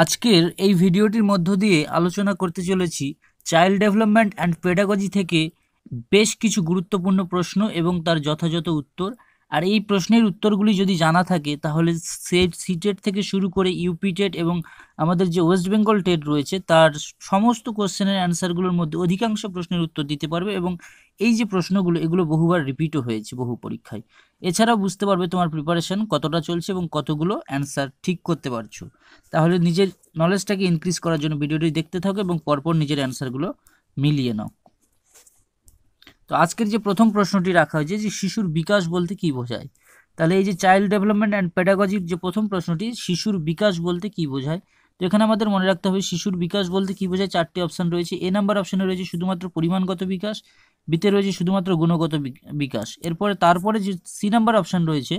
আজকের এই ভিডিওটির মধ্য দিয়ে আলোচনা করতে চলেছি চাইল্ড ডেভেলপমেন্ট অ্যান্ড পেডাগজি থেকে বেশ কিছু গুরুত্বপূর্ণ প্রশ্ন এবং তার যথাযথ উত্তর আর এই প্রশ্নের উত্তরগুলি যদি জানা থাকে তাহলে সেট সিটেট থেকে শুরু করে ইউপি টেট এবং আমাদের যে ওয়েস্ট বেঙ্গল টেট রয়েছে তার সমস্ত কোশ্চেনের অ্যান্সারগুলোর মধ্যে অধিকাংশ প্রশ্নের উত্তর দিতে পারবে এবং এই যে প্রশ্নগুলো এগুলো বহুবার রিপিটও হয়েছে বহু পরীক্ষায় এছাড়াও বুঝতে পারবে তোমার প্রিপারেশন কতটা চলছে এবং কতগুলো অ্যান্সার ঠিক করতে পারছো তাহলে নিজের নলেজটাকে ইনক্রিজ করার জন্য ভিডিওটি দেখতে থাকো এবং পরপর নিজের অ্যান্সারগুলো মিলিয়ে নাও তো আজকের যে প্রথম প্রশ্নটি রাখা হয়েছে যে শিশুর বিকাশ বলতে কি বোঝায় তাহলে এই যে চাইল্ড ডেভেলপমেন্ট অ্যান্ড প্যাডাগজির যে প্রথম প্রশ্নটি শিশুর বিকাশ বলতে কি বোঝায় তো এখানে আমাদের মনে রাখতে হবে শিশুর বিকাশ বলতে কি বোঝায় চারটি অপশান রয়েছে এ নাম্বার অপশানে রয়েছে শুধুমাত্র পরিমাণগত বিকাশ বিতে রয়েছে শুধুমাত্র গুণগত বিকাশ এরপরে তারপরে যে সি নাম্বার অপশান রয়েছে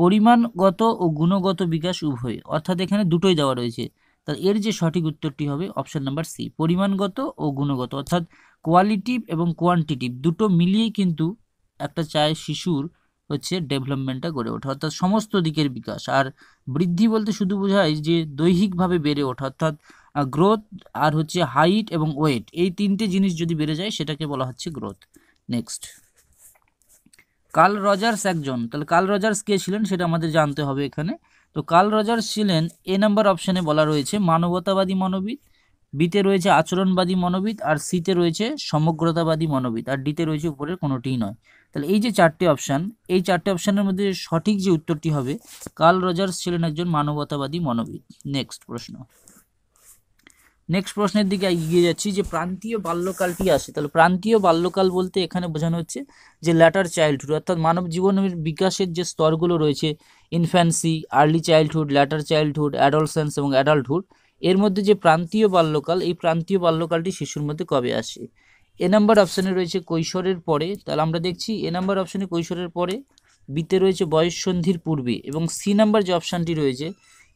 পরিমাণগত ও গুণগত বিকাশ উভয় অর্থাৎ এখানে দুটোই দেওয়া রয়েছে তার এর যে সঠিক উত্তরটি হবে অপশান নাম্বার সি পরিমাণগত ও গুণগত অর্থাৎ কোয়ালিটিভ এবং কোয়ান্টিটিভ দুটো মিলিয়ে কিন্তু একটা চায় শিশুর হচ্ছে ডেভেলপমেন্টটা গড়ে ওঠা অর্থাৎ সমস্ত দিকের বিকাশ আর বৃদ্ধি বলতে শুধু বোঝায় যে দৈহিকভাবে বেড়ে ওঠা অর্থাৎ গ্রোথ আর হচ্ছে হাইট এবং ওয়েট এই তিনটে জিনিস যদি বেড়ে যায় সেটাকে বলা হচ্ছে গ্রোথ নেক্সট কার্ল রজার্স একজন তাহলে কার্ল রজার্স কে ছিলেন সেটা আমাদের জানতে হবে এখানে তো কার্ল রজার্স ছিলেন এ নাম্বার অপশানে বলা রয়েছে মানবতাবাদী মনোবিদ বিতে রয়েছে আচরণবাদী মনোবিদ আর সিতে রয়েছে সমগ্রতাবাদী মনোবিদ আর ডিতে রয়েছে উপরের কোনোটিই নয় তাহলে এই যে চারটে অপশান এই চারটে অপশানের মধ্যে সঠিক যে উত্তরটি হবে কার্ল রজার্স ছিলেন একজন মানবতাবাদী মনোবিদ নেক্সট প্রশ্ন নেক্সট প্রশ্নের দিকে এগিয়ে যাচ্ছি যে প্রান্তীয় বাল্যকালটি আসে তাহলে প্রান্তীয় বাল্যকাল বলতে এখানে বোঝানো হচ্ছে যে ল্যাটার চাইল্ডহুড অর্থাৎ মানব জীবনের বিকাশের যে স্তরগুলো রয়েছে infancy early childhood later childhood adolescence এবং অ্যাডাল্টহুড এর মধ্যে যে প্রান্তীয় বাল্যকাল এই প্রান্তীয় বাল্যকালটি শিশুর মধ্যে কবে আসে এ নাম্বার অপশানে রয়েছে কৈশোরের পরে তাহলে আমরা দেখছি এ নাম্বার অপশানে কৈশোরের পরে বিতে রয়েছে বয়স সন্ধির পূর্বে এবং সি নাম্বার যে অপশানটি রয়েছে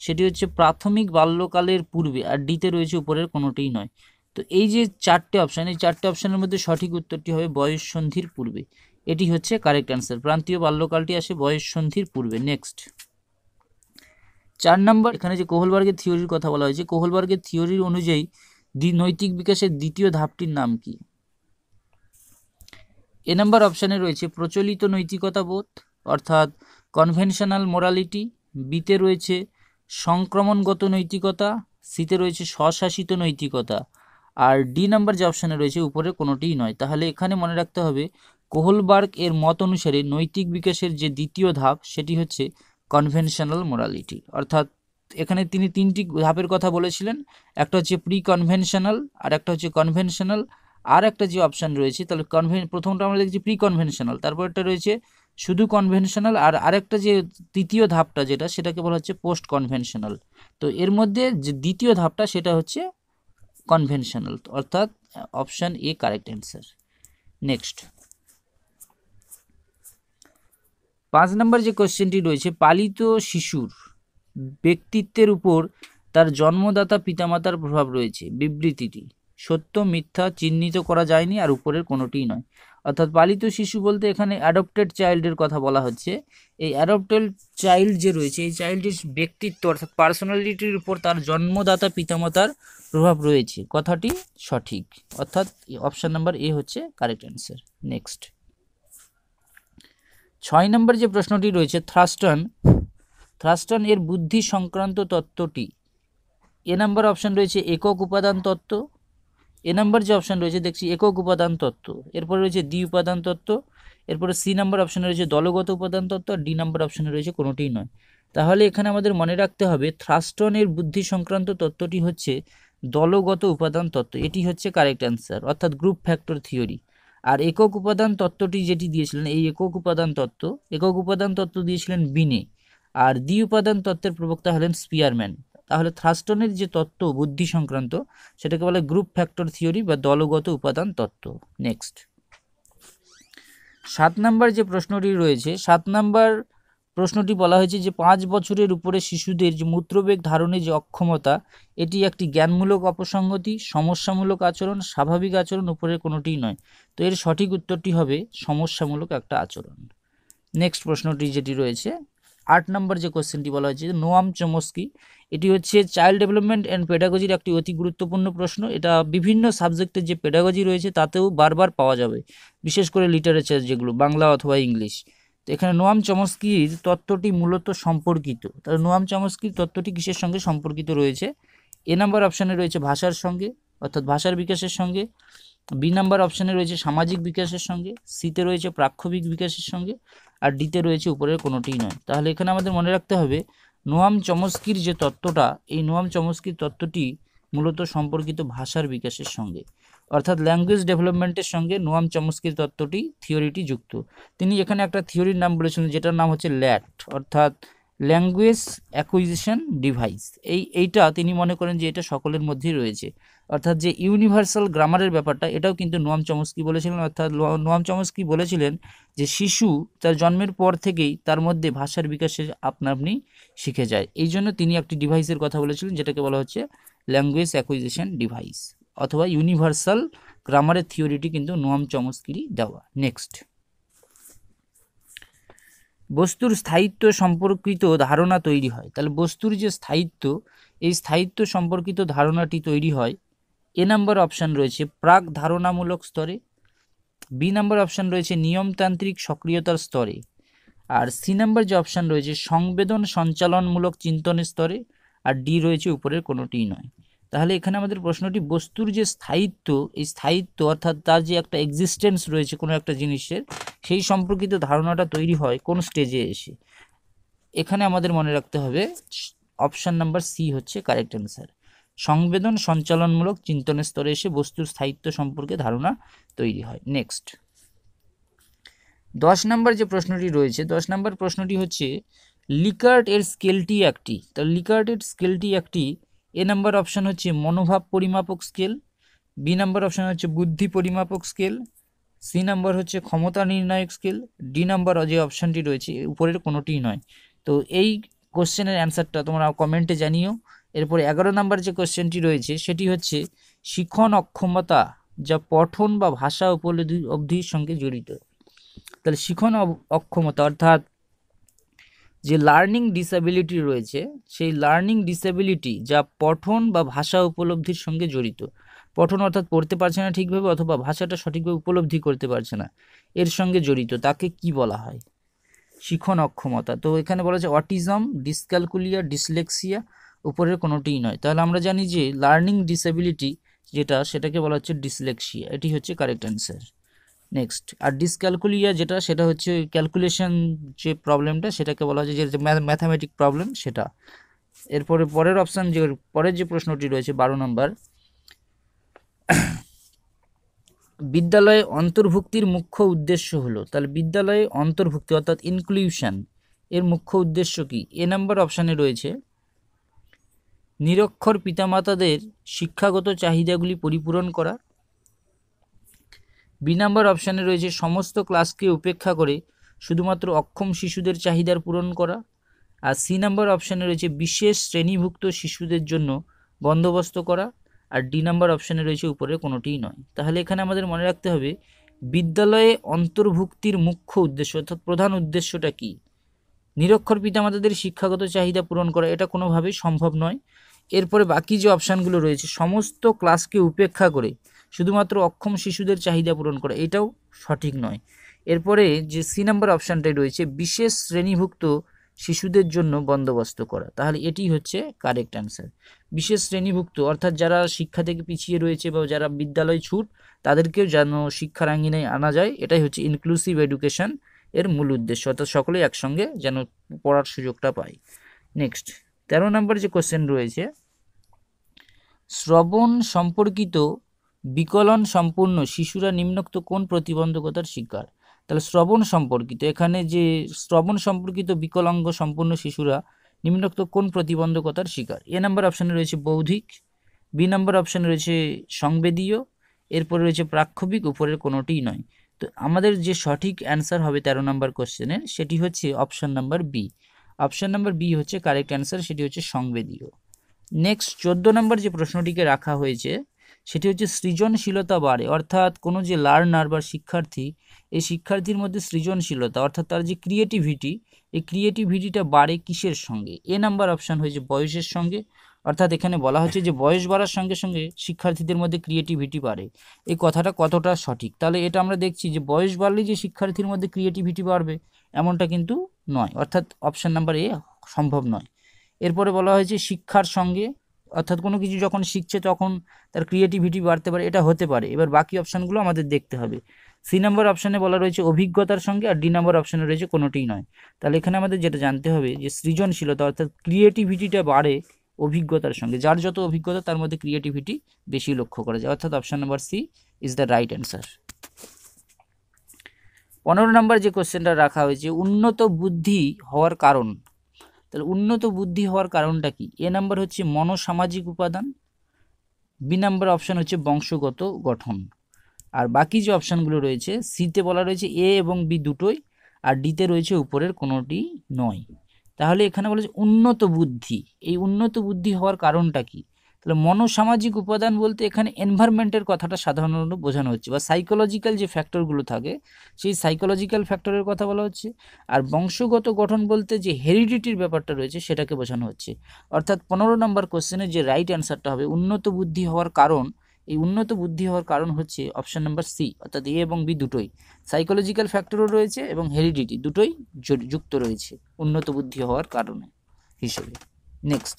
সেটি হচ্ছে প্রাথমিক বাল্যকালের পূর্বে আর ডিতে রয়েছে উপরের কোনোটিই নয় তো এই যে চারটে অপশান এই চারটে অপশানের মধ্যে সঠিক উত্তরটি হবে বয়স সন্ধির পূর্বে এটি হচ্ছে কারেক্ট অ্যান্সার প্রান্তীয় বাল্যকালটি আসে বয়স সন্ধির পূর্বে নেক্সট চার নম্বর এখানে যে কোহলবার্গের থিওরির কথা বলা হয়েছে কোহলবার্গের থিওরির অনুযায়ী নৈতিক বিকাশের দ্বিতীয় ধাপটির নাম কি এ নাম্বার অপশানে রয়েছে প্রচলিত নৈতিকতা বোধ অর্থাৎ কনভেনশনাল মোরালিটি বিতে রয়েছে সংক্রমণগত নৈতিকতা সিতে রয়েছে স্বশাসিত নৈতিকতা আর ডি নাম্বার যে অপশানে রয়েছে উপরে কোনোটিই নয় তাহলে এখানে মনে রাখতে হবে কোহলবার্গ এর মত অনুসারে নৈতিক বিকাশের যে দ্বিতীয় ধাপ সেটি হচ্ছে কনভেনশনাল মোরালিটি অর্থাৎ এখানে তিনি তিনটি ধাপের কথা বলেছিলেন একটা হচ্ছে প্রি কনভেনশনাল আর একটা হচ্ছে কনভেনশনাল আর একটা যে অপশান রয়েছে তাহলে কনভেন প্রথমটা আমরা দেখছি প্রি কনভেনশনাল তারপরটা রয়েছে শুধু কনভেনশনাল আর আরেকটা যে তৃতীয় ধাপটা যেটা সেটাকে বলা হচ্ছে পোস্ট কনভেনশনাল তো এর মধ্যে যে দ্বিতীয় ধাপটা সেটা হচ্ছে কনভেনশনাল অর্থাৎ option A correct answer next পাঁচ নম্বর যে কোয়েশ্চেনটি রয়েছে পালিত শিশুর ব্যক্তিত্বের উপর তার জন্মদাতা পিতামাতার প্রভাব রয়েছে বিবৃতিটি সত্য মিথ্যা চিহ্নিত করা যায়নি আর উপরের কোনোটিই নয় অর্থাৎ পালিত শিশু বলতে এখানে অ্যাডপ্টেড চাইল্ডের কথা বলা হচ্ছে এই অ্যাডপ্টেড চাইল্ড যে রয়েছে এই চাইল্ডের ব্যক্তিত্ব অর্থাৎ পার্সোনালিটির উপর তার জন্মদাতা পিতামাতার প্রভাব রয়েছে কথাটি সঠিক অর্থাৎ অপশান নাম্বার এ হচ্ছে কারেক্ট অ্যান্সার নেক্সট ছয় নম্বর যে প্রশ্নটি রয়েছে থ্রাস্টন থ্রাস্টন এর বুদ্ধি সংক্রান্ত তত্ত্বটি এ নাম্বার অপশান রয়েছে একক উপাদান তত্ত্ব এ নাম্বার যে অপশান রয়েছে দেখছি একক উপাদান তত্ত্ব এরপরে রয়েছে দ্বি উপাদান তত্ত্ব এরপরে সি নাম্বার অপশানে রয়েছে দলগত উপাদান তত্ত্ব আর ডি নাম্বার অপশানে রয়েছে কোনোটিই নয় তাহলে এখানে আমাদের মনে রাখতে হবে থ্রাস্টনের বুদ্ধি সংক্রান্ত তত্ত্বটি হচ্ছে দলগত উপাদান তত্ত্ব এটি হচ্ছে কারেক্ট অ্যান্সার অর্থাৎ গ্রুপ ফ্যাক্টর থিওরি আর একক উপাদান তত্ত্বটি যেটি দিয়েছিলেন এই একক উপাদান তত্ত্ব একক উপাদান তত্ত্ব দিয়েছিলেন বিনে আর দ্বি উপাদান তত্ত্বের প্রবক্তা হলেন স্পিয়ারম্যান তাহলে থ্রাস্টনের যে তত্ত্ব বুদ্ধি সংক্রান্ত সেটাকে বলে গ্রুপ ফ্যাক্টর থিওরি বা দলগত উপাদান তত্ত্ব নেক্সট সাত নাম্বার যে প্রশ্নটি রয়েছে সাত নাম্বার প্রশ্নটি বলা হয়েছে যে পাঁচ বছরের উপরে শিশুদের যে মূত্রবেগ ধারণে যে অক্ষমতা এটি একটি জ্ঞানমূলক অপসঙ্গতি সমস্যামূলক আচরণ স্বাভাবিক আচরণ উপরের কোনোটিই নয় তো এর সঠিক উত্তরটি হবে সমস্যামূলক একটা আচরণ নেক্সট প্রশ্নটি যেটি রয়েছে আট নম্বর যে কোশ্চেনটি বলা হয়েছে নোয়াম চমস্কি এটি হচ্ছে চাইল্ড ডেভেলপমেন্ট অ্যান্ড পেডাগজির একটি অতি গুরুত্বপূর্ণ প্রশ্ন এটা বিভিন্ন সাবজেক্টের যে পেডাগজি রয়েছে তাতেও বারবার পাওয়া যাবে বিশেষ করে লিটারেচার যেগুলো বাংলা অথবা ইংলিশ তো এখানে নোয়াম চমস্কির তত্ত্বটি মূলত সম্পর্কিত তাহলে নোয়াম চমস্কির তত্ত্বটি কিসের সঙ্গে সম্পর্কিত রয়েছে এ নাম্বার অপশানে রয়েছে ভাষার সঙ্গে অর্থাৎ ভাষার বিকাশের সঙ্গে বি নাম্বার অপশানে রয়েছে সামাজিক বিকাশের সঙ্গে সিতে রয়েছে প্রাক্ষবিক বিকাশের সঙ্গে আর ডিতে রয়েছে উপরের কোনোটিই নয় তাহলে এখানে আমাদের মনে রাখতে হবে নোয়াম চমস্কির যে তত্ত্বটা এই নোয়াম চমস্কির তত্ত্বটি মূলত সম্পর্কিত ভাষার বিকাশের সঙ্গে অর্থাৎ ল্যাঙ্গুয়েজ ডেভেলপমেন্টের সঙ্গে নোয়াম চমস্কির তত্ত্বটি থিওরিটি যুক্ত তিনি এখানে একটা থিওরির নাম বলেছিলেন যেটার নাম হচ্ছে ল্যাট অর্থাৎ ল্যাঙ্গুয়েজ অ্যাকুইজিশন ডিভাইস এই এইটা তিনি মনে করেন যে এটা সকলের মধ্যেই রয়েছে অর্থাৎ যে ইউনিভার্সাল গ্রামারের ব্যাপারটা এটাও কিন্তু নোয়াম চমস্কি বলেছিলেন অর্থাৎ নোয়াম চমস্কি বলেছিলেন যে শিশু তার জন্মের পর থেকেই তার মধ্যে ভাষার বিকাশে আপনি শিখে যায় এই জন্য তিনি একটি ডিভাইসের কথা বলেছিলেন যেটাকে বলা হচ্ছে ল্যাঙ্গুয়েজ অ্যাকুইজিশন ডিভাইস অথবা ইউনিভার্সাল গ্রামারের থিওরিটি কিন্তু নোয়াম চমস্কিরই দেওয়া নেক্সট বস্তুর স্থায়িত্ব সম্পর্কিত ধারণা তৈরি হয় তাহলে বস্তুর যে স্থায়িত্ব এই স্থায়িত্ব সম্পর্কিত ধারণাটি তৈরি হয় এ নাম্বার অপশান রয়েছে প্রাক ধারণামূলক স্তরে বি নাম্বার অপশান রয়েছে নিয়মতান্ত্রিক সক্রিয়তার স্তরে আর সি নাম্বার যে অপশান রয়েছে সংবেদন সঞ্চালনমূলক চিন্তনের স্তরে আর ডি রয়েছে উপরের কোনোটিই নয় তাহলে এখানে আমাদের প্রশ্নটি বস্তুর যে স্থায়িত্ব এই স্থায়িত্ব অর্থাৎ তার যে একটা এক্সিস্টেন্স রয়েছে কোনো একটা জিনিসের সেই সম্পর্কিত ধারণাটা তৈরি হয় কোন স্টেজে এসে এখানে আমাদের মনে রাখতে হবে অপশান নাম্বার সি হচ্ছে কারেক্ট অ্যান্সার সংবেদন সঞ্চালনমূলক চিন্তনের স্তরে এসে বস্তুর স্থায়িত্ব সম্পর্কে ধারণা তৈরি হয় নেক্সট দশ নম্বর যে প্রশ্নটি রয়েছে দশ নম্বর প্রশ্নটি হচ্ছে লিকার্ট এর স্কেলটি একটি তো লিকার্টের স্কেলটি একটি এ নাম্বার অপশান হচ্ছে মনোভাব পরিমাপক স্কেল বি নাম্বার অপশান হচ্ছে বুদ্ধি পরিমাপক স্কেল সি নাম্বার হচ্ছে ক্ষমতা নির্ণায়ক স্কিল ডি নাম্বার যে অপশানটি রয়েছে উপরের কোনোটিই নয় তো এই কোশ্চেনের অ্যান্সারটা তোমরা কমেন্টে জানিও এরপরে এগারো নাম্বার যে কোশ্চেনটি রয়েছে সেটি হচ্ছে শিক্ষণ অক্ষমতা যা পঠন বা ভাষা উপলব্ধি অবধির সঙ্গে জড়িত তাহলে শিক্ষণ অক্ষমতা অর্থাৎ যে লার্নিং ডিসাবিলিটি রয়েছে সেই লার্নিং ডিসেবিলিটি যা পঠন বা ভাষা উপলব্ধির সঙ্গে জড়িত পঠন অর্থাৎ পড়তে পারছে না ঠিকভাবে অথবা ভাষাটা সঠিকভাবে উপলব্ধি করতে পারছে না এর সঙ্গে জড়িত তাকে কি বলা হয় শিখন অক্ষমতা তো এখানে বলা যায় অটিজম ডিসক্যালকুলিয়া ডিসলেক্সিয়া উপরের কোনোটিই নয় তাহলে আমরা জানি যে লার্নিং ডিসেবিলিটি যেটা সেটাকে বলা হচ্ছে ডিসলেক্সিয়া এটি হচ্ছে কারেক্ট অ্যান্সার নেক্সট আর ডিসক্যালকুলিয়া যেটা সেটা হচ্ছে ক্যালকুলেশন যে প্রবলেমটা সেটাকে বলা হচ্ছে যে ম্যাথামেটিক প্রবলেম সেটা এরপরে পরের অপশান যে পরের যে প্রশ্নটি রয়েছে বারো নম্বর বিদ্যালয়ে অন্তর্ভুক্তির মুখ্য উদ্দেশ্য হলো তাহলে বিদ্যালয়ে অন্তর্ভুক্তি অর্থাৎ ইনক্লুশন এর মুখ্য উদ্দেশ্য কি এ নাম্বার অপশানে রয়েছে নিরক্ষর পিতামাতাদের শিক্ষাগত চাহিদাগুলি পরিপূরণ করা বি নাম্বার অপশানে রয়েছে সমস্ত ক্লাসকে উপেক্ষা করে শুধুমাত্র অক্ষম শিশুদের চাহিদার পূরণ করা আর সি নাম্বার অপশানে রয়েছে বিশেষ শ্রেণীভুক্ত শিশুদের জন্য বন্দোবস্ত করা আর ডি নাম্বার অপশানে রয়েছে উপরে কোনোটিই নয় তাহলে এখানে আমাদের মনে রাখতে হবে বিদ্যালয়ে অন্তর্ভুক্তির মুখ্য উদ্দেশ্য অর্থাৎ প্রধান উদ্দেশ্যটা কী নিরক্ষর পিতামাতাদের শিক্ষাগত চাহিদা পূরণ করা এটা কোনোভাবেই সম্ভব নয় এরপরে বাকি যে অপশানগুলো রয়েছে সমস্ত ক্লাসকে উপেক্ষা করে শুধুমাত্র অক্ষম শিশুদের চাহিদা পূরণ করা এটাও সঠিক নয় এরপরে যে সি নাম্বার অপশানটাই রয়েছে বিশেষ শ্রেণীভুক্ত শিশুদের জন্য বন্দোবস্ত করা তাহলে এটি হচ্ছে কারেক্ট অ্যান্সার বিশেষ শ্রেণীভুক্ত অর্থাৎ যারা শিক্ষা থেকে পিছিয়ে রয়েছে বা যারা বিদ্যালয় ছুট তাদেরকেও যেন শিক্ষার আঙ্গিনায় আনা যায় এটাই হচ্ছে ইনক্লুসিভ এডুকেশন এর মূল উদ্দেশ্য অর্থাৎ সকলেই একসঙ্গে যেন পড়ার সুযোগটা পায় নেক্সট তেরো নম্বর যে কোশ্চেন রয়েছে শ্রবণ সম্পর্কিত বিকলন সম্পূর্ণ শিশুরা নিম্নোক্ত কোন প্রতিবন্ধকতার শিকার তাহলে শ্রবণ সম্পর্কিত এখানে যে শ্রবণ সম্পর্কিত বিকলাঙ্গ সম্পন্ন শিশুরা নিম্নোক্ত কোন প্রতিবন্ধকতার শিকার এ নাম্বার অপশানে রয়েছে বৌদ্ধিক বি নাম্বার অপশানে রয়েছে সংবেদীয় এরপরে রয়েছে প্রাক্ষবিক উপরের কোনোটিই নয় তো আমাদের যে সঠিক অ্যান্সার হবে ১৩ নম্বর কোশ্চেনের সেটি হচ্ছে option number B option number B হচ্ছে কারেক্ট অ্যান্সার সেটি হচ্ছে সংবেদীয় নেক্সট চোদ্দো নম্বর যে প্রশ্নটিকে রাখা হয়েছে সেটি হচ্ছে সৃজনশীলতা বাড়ে অর্থাৎ কোনো যে লার্নার বা শিক্ষার্থী এই শিক্ষার্থীর মধ্যে সৃজনশীলতা অর্থাৎ তার যে ক্রিয়েটিভিটি এই ক্রিয়েটিভিটিটা বাড়ে কিসের সঙ্গে এ নাম্বার অপশান হয়েছে বয়সের সঙ্গে অর্থাৎ এখানে বলা হচ্ছে যে বয়স বাড়ার সঙ্গে সঙ্গে শিক্ষার্থীদের মধ্যে ক্রিয়েটিভিটি বাড়ে এই কথাটা কতটা সঠিক তাহলে এটা আমরা দেখছি যে বয়স বাড়লে যে শিক্ষার্থীর মধ্যে ক্রিয়েটিভিটি বাড়বে এমনটা কিন্তু নয় অর্থাৎ অপশান নাম্বার এ সম্ভব নয় এরপরে বলা হয়েছে শিক্ষার সঙ্গে অর্থাৎ কোনো কিছু যখন শিখছে তখন তার ক্রিয়েটিভিটি বাড়তে পারে এটা হতে পারে এবার বাকি অপশানগুলো আমাদের দেখতে হবে সি নাম্বার অপশানে বলা রয়েছে অভিজ্ঞতার সঙ্গে আর ডি নাম্বার অপশানে রয়েছে কোনোটিই নয় তাহলে এখানে আমাদের যেটা জানতে হবে যে সৃজনশীলতা অর্থাৎ ক্রিয়েটিভিটিটা বাড়ে অভিজ্ঞতার সঙ্গে যার যত অভিজ্ঞতা তার মধ্যে ক্রিয়েটিভিটি বেশি লক্ষ্য করা যায় অর্থাৎ option number C is the right answer পনেরো নম্বর যে কোশ্চেনটা রাখা হয়েছে উন্নত বুদ্ধি হওয়ার কারণ তাহলে উন্নত বুদ্ধি হওয়ার কারণটা কি এ নাম্বার হচ্ছে মনসামাজিক উপাদান বি নাম্বার অপশান হচ্ছে বংশগত গঠন আর বাকি যে অপশানগুলো রয়েছে সিতে বলা রয়েছে এ এবং বি দুটোই আর ডিতে রয়েছে উপরের কোনোটি নয় তাহলে এখানে বলা উন্নত বুদ্ধি এই উন্নত বুদ্ধি হওয়ার কারণটা কি তাহলে মনোসামাজিক উপাদান বলতে এখানে এনভায়রনমেন্টের কথাটা সাধারণত বোঝানো হচ্ছে বা সাইকোলজিক্যাল যে ফ্যাক্টরগুলো থাকে সেই সাইকোলজিক্যাল ফ্যাক্টরের কথা বলা হচ্ছে আর বংশগত গঠন বলতে যে হেরিডিটির ব্যাপারটা রয়েছে সেটাকে বোঝানো হচ্ছে অর্থাৎ পনেরো নম্বর কোশ্চেনের যে রাইট অ্যান্সারটা হবে উন্নত বুদ্ধি হওয়ার কারণ এই উন্নত বুদ্ধি হওয়ার কারণ হচ্ছে অপশান নাম্বার সি অর্থাৎ এ এবং বি দুটোই সাইকোলজিক্যাল ফ্যাক্টরও রয়েছে এবং হেরিডিটি দুটোই যুক্ত রয়েছে উন্নত বুদ্ধি হওয়ার কারণে হিসেবে নেক্সট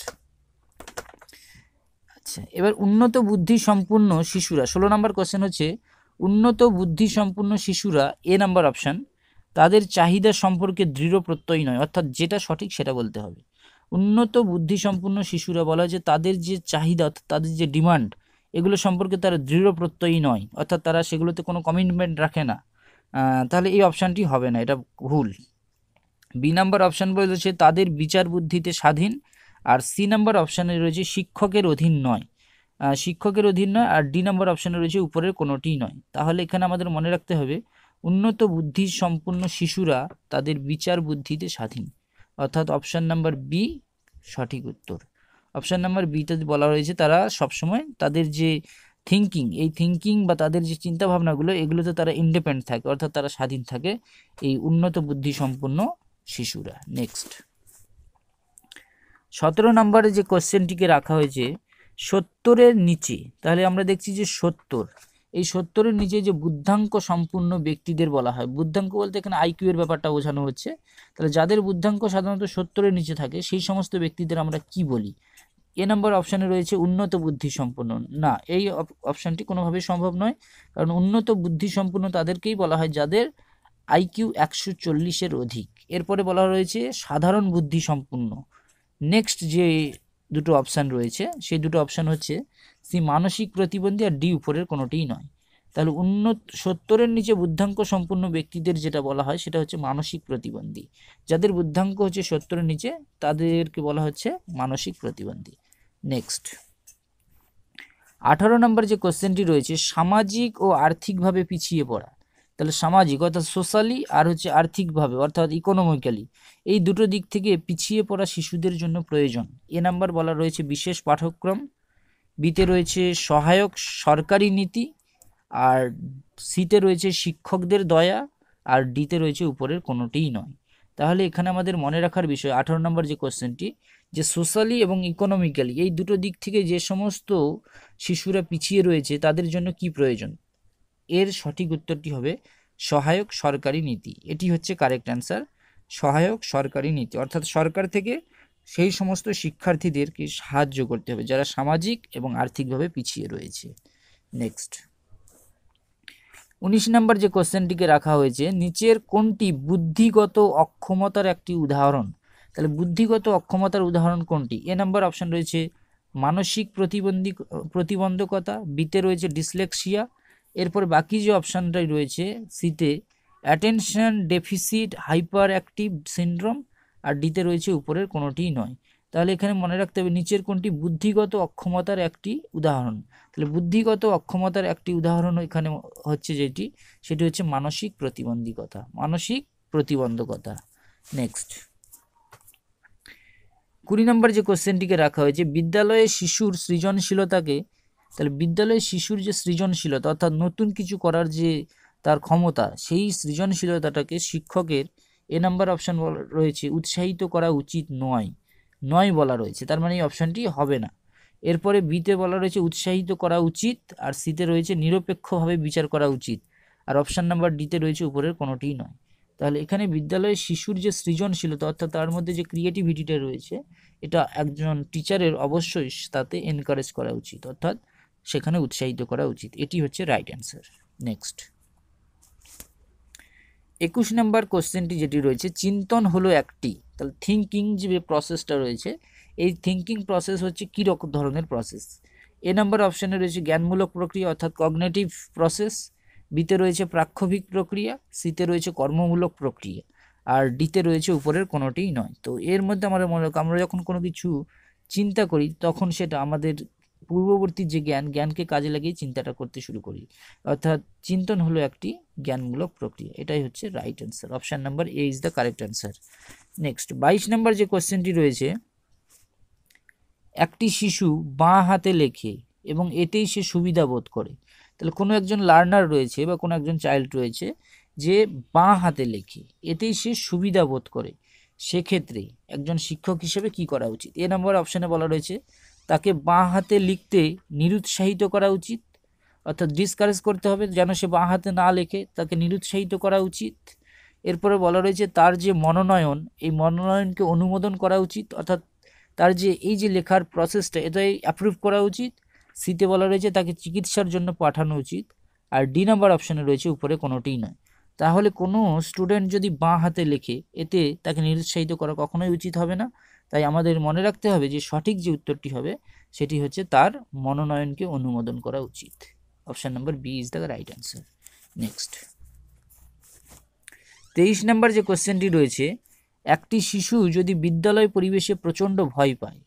আচ্ছা এবার উন্নত বুদ্ধি সম্পূর্ণ শিশুরা ষোলো নম্বর কোশ্চেন হচ্ছে উন্নত বুদ্ধি সম্পূর্ণ শিশুরা এ নাম্বার অপশান তাদের চাহিদা সম্পর্কে দৃঢ় প্রত্যয় নয় অর্থাৎ যেটা সঠিক সেটা বলতে হবে উন্নত বুদ্ধি সম্পূর্ণ শিশুরা বলা যে তাদের যে চাহিদা অর্থাৎ তাদের যে ডিমান্ড এগুলো সম্পর্কে তারা দৃঢ় প্রত্যয়ই নয় অর্থাৎ তারা সেগুলোতে কোনো কমিটমেন্ট রাখে না তাহলে এই অপশানটি হবে না এটা ভুল বি নাম্বার অপশান বলেছে তাদের বিচার বুদ্ধিতে স্বাধীন আর সি নাম্বার অপশানে রয়েছে শিক্ষকের অধীন নয় শিক্ষকের অধীন নয় আর ডি নাম্বার অপশানে রয়েছে উপরের কোনোটিই নয় তাহলে এখানে আমাদের মনে রাখতে হবে উন্নত বুদ্ধি সম্পন্ন শিশুরা তাদের বিচার বুদ্ধিতে স্বাধীন অর্থাৎ অপশান নাম্বার বি সঠিক উত্তর অপশান নাম্বার বিতে বলা হয়েছে তারা সবসময় তাদের যে থিঙ্কিং এই থিঙ্কিং বা তাদের যে চিন্তাভাবনাগুলো এগুলোতে তারা ইন্ডিপেন্ডেন্ট থাকে অর্থাৎ তারা স্বাধীন থাকে এই উন্নত বুদ্ধি সম্পন্ন শিশুরা নেক্সট সতেরো নম্বরে যে কোশ্চেনটিকে রাখা হয়েছে সত্তরের নিচে তাহলে আমরা দেখছি যে সত্তর এই সত্তরের নিচে যে বুদ্ধাঙ্ক সম্পূর্ণ ব্যক্তিদের বলা হয় বুদ্ধাঙ্ক বলতে এখানে আইকিউ এর ব্যাপারটা বোঝানো হচ্ছে তাহলে যাদের বুদ্ধাঙ্ক সাধারণত সত্তরের নিচে থাকে সেই সমস্ত ব্যক্তিদের আমরা কি বলি এ নম্বর অপশানে রয়েছে উন্নত বুদ্ধি সম্পন্ন না এই অপশানটি কোনোভাবে সম্ভব নয় কারণ উন্নত বুদ্ধি সম্পন্ন তাদেরকেই বলা হয় যাদের আইকিউ একশো চল্লিশের অধিক এরপরে বলা রয়েছে সাধারণ বুদ্ধি সম্পূর্ণ নেক্সট যে দুটো অপশান রয়েছে সেই দুটো অপশান হচ্ছে সি মানসিক প্রতিবন্ধী আর ডি উপরের কোনোটিই নয় তাহলে উন্নত সত্তরের নিচে বুদ্ধাঙ্ক সম্পূর্ণ ব্যক্তিদের যেটা বলা হয় সেটা হচ্ছে মানসিক প্রতিবন্ধী যাদের বুদ্ধাঙ্ক হচ্ছে সত্তরের নিচে তাদেরকে বলা হচ্ছে মানসিক প্রতিবন্ধী নেক্সট আঠারো নম্বর যে কোশ্চেনটি রয়েছে সামাজিক ও আর্থিকভাবে পিছিয়ে পড়া তাহলে সামাজিক অর্থাৎ সোশ্যালি আর হচ্ছে আর্থিকভাবে অর্থাৎ ইকোনমিক্যালি এই দুটো দিক থেকে পিছিয়ে পড়া শিশুদের জন্য প্রয়োজন এ নাম্বার বলা রয়েছে বিশেষ পাঠ্যক্রম বিতে রয়েছে সহায়ক সরকারি নীতি আর সিতে রয়েছে শিক্ষকদের দয়া আর ডিতে রয়েছে উপরের কোনোটিই নয় তাহলে এখানে আমাদের মনে রাখার বিষয় আঠারো নম্বর যে কোশ্চেনটি যে সোশ্যালি এবং ইকোনমিক্যালি এই দুটো দিক থেকে যে সমস্ত শিশুরা পিছিয়ে রয়েছে তাদের জন্য কি প্রয়োজন এর সঠিক উত্তরটি হবে সহায়ক সরকারি নীতি এটি হচ্ছে কারেক্ট অ্যান্সার সহায়ক সরকারি নীতি অর্থাৎ সরকার থেকে সেই সমস্ত শিক্ষার্থীদেরকে সাহায্য করতে হবে যারা সামাজিক এবং আর্থিকভাবে পিছিয়ে রয়েছে নেক্সট উনিশ নম্বর যে কোশ্চেনটিকে রাখা হয়েছে নিচের কোনটি বুদ্ধিগত অক্ষমতার একটি উদাহরণ তাহলে বুদ্ধিগত অক্ষমতার উদাহরণ কোনটি এ নম্বর অপশন রয়েছে মানসিক প্রতিবন্ধী প্রতিবন্ধকতা বিতে রয়েছে ডিসলেক্সিয়া এরপর বাকি যে অপশানটাই রয়েছে সিতে attention deficit hyperactive syndrome আর ডিতে রয়েছে উপরের কোনোটিই নয় তাহলে এখানে মনে রাখতে হবে নিচের কোনটি বুদ্ধিগত অক্ষমতার একটি উদাহরণ তাহলে বুদ্ধিগত অক্ষমতার একটি উদাহরণ এখানে হচ্ছে যেটি সেটি হচ্ছে মানসিক প্রতিবন্ধকতা মানসিক প্রতিবন্ধকতা নেক্সট কুড়ি নম্বর যে কোশ্চেনটিকে রাখা হয়েছে বিদ্যালয়ে শিশুর সৃজনশীলতাকে তাহলে বিদ্যালয়ে শিশুর যে সৃজনশীলতা অর্থাৎ নতুন কিছু করার যে তার ক্ষমতা সেই সৃজনশীলতাটাকে শিক্ষকের এ নাম্বার অপশান রয়েছে উৎসাহিত করা উচিত নয় নয় বলা রয়েছে তার মানে এই অপশানটি হবে না এরপরে বিতে বলা রয়েছে উৎসাহিত করা উচিত আর সিতে রয়েছে নিরপেক্ষভাবে বিচার করা উচিত আর অপশান নাম্বার ডিতে রয়েছে উপরের কোনোটিই নয় তাহলে এখানে বিদ্যালয়ে শিশুর যে সৃজনশীলতা অর্থাৎ তার মধ্যে যে ক্রিয়েটিভিটিটা রয়েছে এটা একজন টিচারের অবশ্যই তাতে এনকারেজ করা উচিত অর্থাৎ সেখানে উৎসাহিত করা উচিত এটি হচ্ছে রাইট অ্যান্সার নেক্সট একুশ নম্বর কোশ্চেনটি যেটি রয়েছে চিন্তন হলো একটি তাহলে থিঙ্কিং যে প্রসেসটা রয়েছে এই থিঙ্কিং প্রসেস হচ্ছে কী রকম ধরনের প্রসেস এ নম্বর অপশানে রয়েছে জ্ঞানমূলক প্রক্রিয়া অর্থাৎ কগনেটিভ প্রসেস বিতে রয়েছে প্রাক্ষোভিক প্রক্রিয়া সিতে রয়েছে কর্মমূলক প্রক্রিয়া আর ডিতে রয়েছে উপরের কোনোটিই নয় তো এর মধ্যে আমাদের মনে আমরা যখন কোনো কিছু চিন্তা করি তখন সেটা আমাদের পূর্ববর্তী যে জ্ঞান জ্ঞানকে কাজে লাগিয়ে চিন্তাটা করতে শুরু করি অর্থাৎ চিন্তন হলো একটি জ্ঞানমূলক প্রক্রিয়া এটাই হচ্ছে right answer option number A is the correct answer next বাইশ নাম্বার যে কোয়েশ্চেনটি রয়েছে একটি শিশু বাঁ হাতে লেখে এবং এতেই সে সুবিধা বোধ করে তাহলে কোনো একজন লার্নার রয়েছে বা কোনো একজন চাইল্ড রয়েছে যে বাঁ হাতে লেখে এতেই সে সুবিধা বোধ করে সেক্ষেত্রে একজন শিক্ষক হিসেবে কি করা উচিত এ নম্বর অপশানে বলা রয়েছে তাকে বাঁ হাতে লিখতে নিরুৎসাহিত করা উচিত অর্থাৎ ডিসকারেজ করতে হবে যেন সে বাঁ হাতে না লেখে তাকে নিরুৎসাহিত করা উচিত এরপরে বলা রয়েছে তার যে মনোনয়ন এই মনোনয়নকে অনুমোদন করা উচিত অর্থাৎ তার যে এই যে লেখার প্রসেসটা এটাই অ্যাপ্রুভ করা উচিত সিতে বলা রয়েছে তাকে চিকিৎসার জন্য পাঠানো উচিত আর ডি নাম্বার অপশানে রয়েছে উপরে কোনোটিই নয় তাহলে কোনো স্টুডেন্ট যদি বাঁ হাতে লেখে এতে তাকে নিরুৎসাহিত করা কখনোই উচিত হবে না তাই আমাদের মনে রাখতে হবে যে সঠিক যে উত্তরটি হবে সেটি হচ্ছে তার মনোনয়নকে অনুমোদন করা উচিত option number B is the right answer next তেইশ নম্বর যে কোশ্চেনটি রয়েছে একটি শিশু যদি বিদ্যালয় পরিবেশে প্রচণ্ড ভয় পায়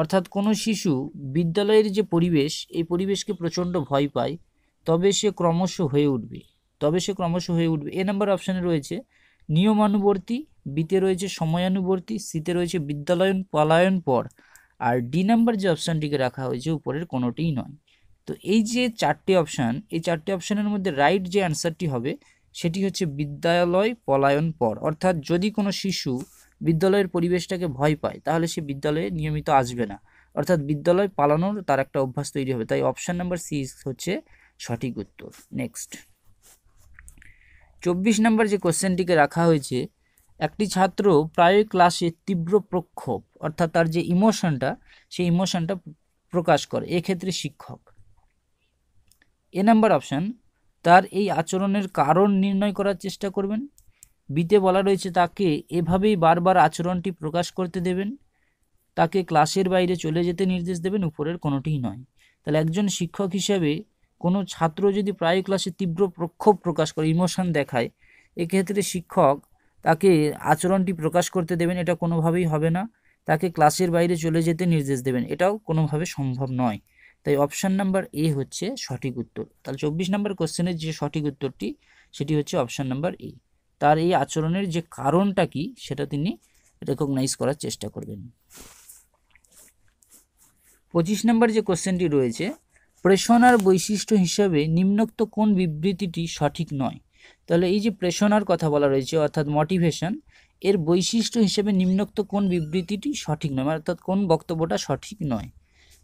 অর্থাৎ কোনো শিশু বিদ্যালয়ের যে পরিবেশ এই পরিবেশকে প্রচণ্ড ভয় পায় তবে সে ক্রমশ হয়ে উঠবে তবে সে ক্রমশ হয়ে উঠবে এ নম্বর অপশানে রয়েছে নিয়মানুবর্তী বিতে রয়েছে সময়ানুবর্তী সিতে রয়েছে বিদ্যালয়ন পলায়ন পর আর ডি নাম্বার যে অপশানটিকে রাখা হয়েছে উপরের কোনোটিই নয় তো এই যে চারটি অপশান এই চারটি অপশানের মধ্যে রাইট যে অ্যান্সারটি হবে সেটি হচ্ছে বিদ্যালয় পলায়ন পর অর্থাৎ যদি কোনো শিশু বিদ্যালয়ের পরিবেশটাকে ভয় পায় তাহলে সে বিদ্যালয়ে নিয়মিত আসবে না অর্থাৎ বিদ্যালয় পালানোর তার একটা অভ্যাস তৈরি হবে তাই অপশান নাম্বার সি হচ্ছে সঠিক উত্তর নেক্সট চব্বিশ নম্বর যে কোশ্চেনটিকে রাখা হয়েছে একটি ছাত্র প্রায় ক্লাসে তীব্র প্রক্ষোভ অর্থাৎ তার যে ইমোশনটা সেই ইমোশনটা প্রকাশ করে এক্ষেত্রে শিক্ষক এ নাম্বার অপশান তার এই আচরণের কারণ নির্ণয় করার চেষ্টা করবেন বিতে বলা রয়েছে তাকে এভাবেই বারবার আচরণটি প্রকাশ করতে দেবেন তাকে ক্লাসের বাইরে চলে যেতে নির্দেশ দেবেন উপরের কোনোটিই নয় তাহলে একজন শিক্ষক হিসাবে কোনো ছাত্র যদি প্রায় ক্লাসে তীব্র প্রক্ষোভ প্রকাশ করে ইমোশন দেখায় এক্ষেত্রে শিক্ষক তাকে আচরণটি প্রকাশ করতে দেবেন এটা কোনোভাবেই হবে না তাকে ক্লাসের বাইরে চলে যেতে নির্দেশ দেবেন এটাও কোনোভাবে সম্ভব নয় তাই অপশান নাম্বার এ হচ্ছে সঠিক উত্তর তাহলে চব্বিশ নাম্বার কোশ্চেনের যে সঠিক উত্তরটি সেটি হচ্ছে অপশান নাম্বার এ তার এই আচরণের যে কারণটা কি সেটা তিনি রেকগনাইজ করার চেষ্টা করবেন পঁচিশ নম্বর যে কোশ্চেনটি রয়েছে প্রেশনার বৈশিষ্ট্য হিসাবে নিম্নোক্ত কোন বিবৃতিটি সঠিক নয় তাহলে এই যে প্রেষণার কথা বলা রয়েছে অর্থাৎ মোটিভেশন এর বৈশিষ্ট্য হিসেবে নিম্নোক্ত কোন বিবৃতিটি সঠিক নয় অর্থাৎ কোন বক্তব্যটা সঠিক নয়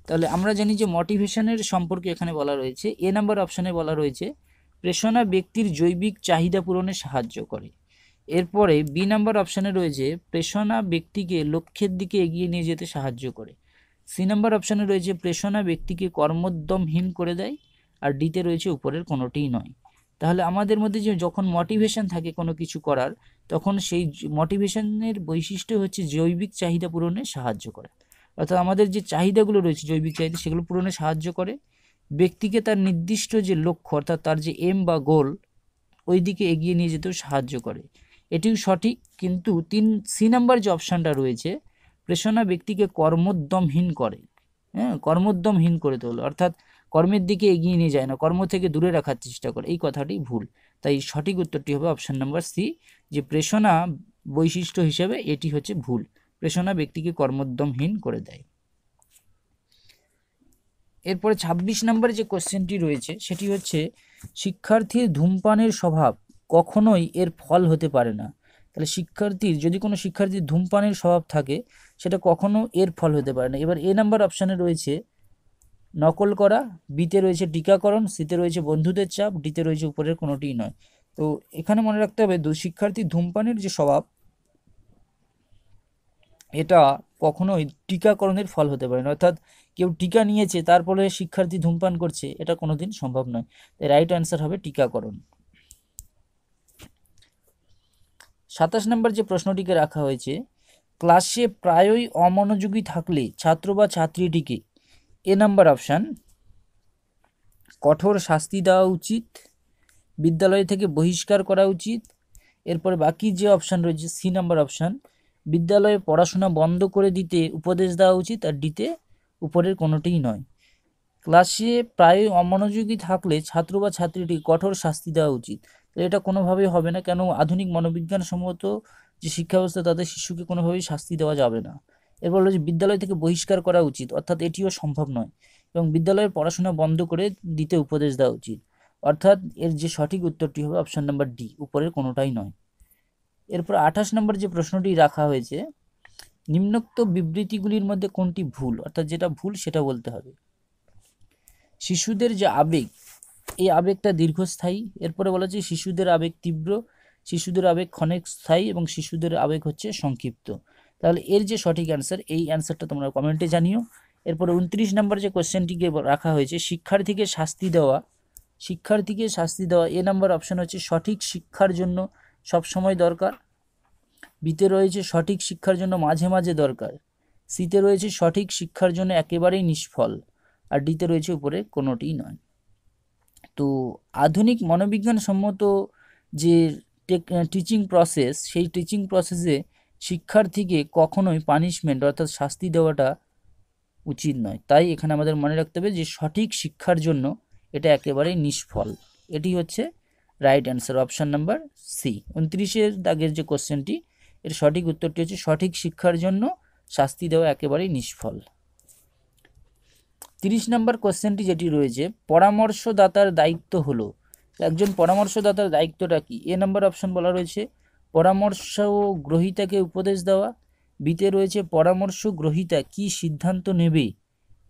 তাহলে আমরা জানি যে মোটিভেশনের সম্পর্কে এখানে বলা রয়েছে এ নাম্বার অপশানে বলা রয়েছে প্রেষণা ব্যক্তির জৈবিক চাহিদা পূরণে সাহায্য করে এরপরে বি নাম্বার অপশানে রয়েছে প্রেষণা ব্যক্তিকে লক্ষ্যের দিকে এগিয়ে নিয়ে যেতে সাহায্য করে সি নাম্বার অপশানে রয়েছে প্রেষণা ব্যক্তিকে কর্মোদ্যমহীন করে দেয় আর ডিতে রয়েছে উপরের কোনোটিই নয় তাহলে আমাদের মধ্যে যে যখন মোটিভেশন থাকে কোনো কিছু করার তখন সেই মোটিভেশনের বৈশিষ্ট্য হচ্ছে জৈবিক চাহিদা পূরণে সাহায্য করে অর্থাৎ আমাদের যে চাহিদাগুলো রয়েছে জৈবিক চাহিদা সেগুলো পূরণে সাহায্য করে ব্যক্তিকে তার নির্দিষ্ট যে লক্ষ্য অর্থাৎ তার যে এম বা গোল ওই দিকে এগিয়ে নিয়ে যেতেও সাহায্য করে এটিও সঠিক কিন্তু তিন সি নাম্বার যে অপশানটা রয়েছে প্রেষণা ব্যক্তিকে কর্মোদ্যমহীন করে হ্যাঁ কর্মোদ্যমহীন করে তোলে অর্থাৎ কর্মের দিকে এগিয়ে নিয়ে যায় না কর্ম থেকে দূরে রাখার চেষ্টা করে এই কথাটি ভুল তাই সঠিক উত্তরটি হবে অপশান নাম্বার সি যে প্রেষণা বৈশিষ্ট্য হিসেবে এটি হচ্ছে ভুল প্রেষণা ব্যক্তিকে কর্মোদ্যমহীন করে দেয় এরপরে ২৬ নম্বরে যে কোশ্চেনটি রয়েছে সেটি হচ্ছে শিক্ষার্থীর ধূমপানের স্বভাব কখনোই এর ফল হতে পারে না তাহলে শিক্ষার্থীর যদি কোনো শিক্ষার্থীর ধূমপানের স্বভাব থাকে সেটা কখনো এর ফল হতে পারে না এবার এ নাম্বার অপশানে রয়েছে নকল করা বিতে রয়েছে টিকাকরণ সিতে রয়েছে বন্ধুদের চাপ ডিতে রয়েছে উপরের কোনোটিই নয় তো এখানে মনে রাখতে হবে শিক্ষার্থী ধূমপানের যে স্বভাব এটা কখনোই টিকাকরণের ফল হতে পারে না অর্থাৎ কেউ টিকা নিয়েছে তারপরে শিক্ষার্থী ধূমপান করছে এটা কোনোদিন সম্ভব নয় তাই রাইট অ্যান্সার হবে টিকাকরণ সাতাশ নম্বর যে প্রশ্নটিকে রাখা হয়েছে ক্লাসে প্রায়ই অমনোযোগী থাকলে ছাত্র বা ছাত্রীটিকে এ নাম্বার অপশান কঠোর শাস্তি দেওয়া উচিত বিদ্যালয় থেকে বহিষ্কার করা উচিত এরপরে বাকি যে অপশান রয়েছে সি নাম্বার অপশান বিদ্যালয়ে পড়াশোনা বন্ধ করে দিতে উপদেশ দেওয়া উচিত আর ডিতে উপরের কোনোটিই নয় ক্লাসে প্রায় অমনোযোগী থাকলে ছাত্র বা ছাত্রীটি কঠোর শাস্তি দেওয়া উচিত এটা কোনোভাবেই হবে না কেন আধুনিক মনোবিজ্ঞান সম্মত যে শিক্ষা ব্যবস্থা তাদের শিশুকে কোনোভাবেই শাস্তি দেওয়া যাবে না এরপর হলো যে বিদ্যালয় থেকে বহিষ্কার করা উচিত অর্থাৎ এটিও সম্ভব নয় এবং বিদ্যালয়ের পড়াশোনা বন্ধ করে দিতে উপদেশ দেওয়া উচিত অর্থাৎ এর যে সঠিক উত্তরটি হবে অপশান নাম্বার ডি উপরের কোনোটাই নয় এরপর আঠাশ নম্বর যে প্রশ্নটি রাখা হয়েছে নিম্নোক্ত বিবৃতিগুলির মধ্যে কোনটি ভুল অর্থাৎ যেটা ভুল সেটা বলতে হবে শিশুদের যে আবেগ এই আবেগটা দীর্ঘস্থায়ী এরপরে বলা হচ্ছে শিশুদের আবেগ তীব্র শিশুদের আবেগ ক্ষণিক স্থায়ী এবং শিশুদের আবেগ হচ্ছে সংক্ষিপ্ত তাহলে এর যে সঠিক অ্যান্সার এই অ্যান্সারটা তোমরা কমেন্টে জানিও এরপরে উনত্রিশ নম্বর যে কোয়েশ্চেনটিকে রাখা হয়েছে শিক্ষার্থীকে শাস্তি দেওয়া শিক্ষার্থীকে শাস্তি দেওয়া এ নাম্বার অপশান হচ্ছে সঠিক শিক্ষার জন্য সবসময় দরকার বিতে রয়েছে সঠিক শিক্ষার জন্য মাঝে মাঝে দরকার সিতে রয়েছে সঠিক শিক্ষার জন্য একেবারেই নিষ্ফল আর ডিতে রয়েছে উপরে কোনোটিই নয় তো আধুনিক মনোবিজ্ঞানসম্মত যে টিচিং প্রসেস সেই টিচিং প্রসেসে শিক্ষার্থীকে কখনোই পানিশমেন্ট অর্থাৎ শাস্তি দেওয়াটা উচিত নয় তাই এখানে আমাদের মনে রাখতে হবে যে সঠিক শিক্ষার জন্য এটা একেবারেই নিষ্ফল এটি হচ্ছে right answer option number C উনত্রিশের দাগের যে কোশ্চেনটি এর সঠিক উত্তরটি হচ্ছে সঠিক শিক্ষার জন্য শাস্তি দেওয়া একেবারেই নিষ্ফল তিরিশ নম্বর কোশ্চেনটি যেটি রয়েছে পরামর্শদাতার দায়িত্ব হলো একজন পরামর্শদাতার দায়িত্বটা কি এ নম্বর অপশন বলা রয়েছে পরামর্শ গ্রহিতাকে উপদেশ দেওয়া বিতে রয়েছে পরামর্শ গ্রহিতা কি সিদ্ধান্ত নেবে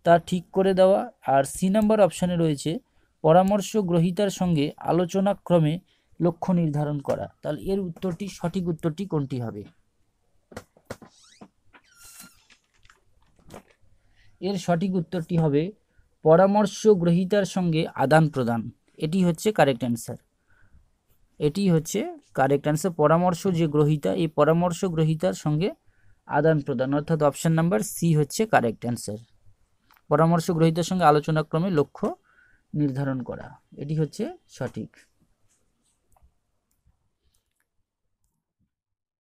তা ঠিক করে দেওয়া আর সি নাম্বার অপশানে রয়েছে পরামর্শ গ্রহিতার সঙ্গে আলোচনাক্রমে লক্ষ্য নির্ধারণ করা তাহলে এর উত্তরটি সঠিক উত্তরটি কোনটি হবে এর সঠিক উত্তরটি হবে পরামর্শ গ্রহিতার সঙ্গে আদান প্রদান এটি হচ্ছে কারেক্ট অ্যান্সার এটি হচ্ছে কারেক্ট অ্যান্সার পরামর্শ যে গ্রহিতা এই পরামর্শ গ্রহিতার সঙ্গে আদান প্রদান অর্থাৎ অপশান নাম্বার সি হচ্ছে কারেক্ট অ্যান্সার পরামর্শ গ্রহিতার সঙ্গে আলোচনাক্রমে লক্ষ্য নির্ধারণ করা এটি হচ্ছে সঠিক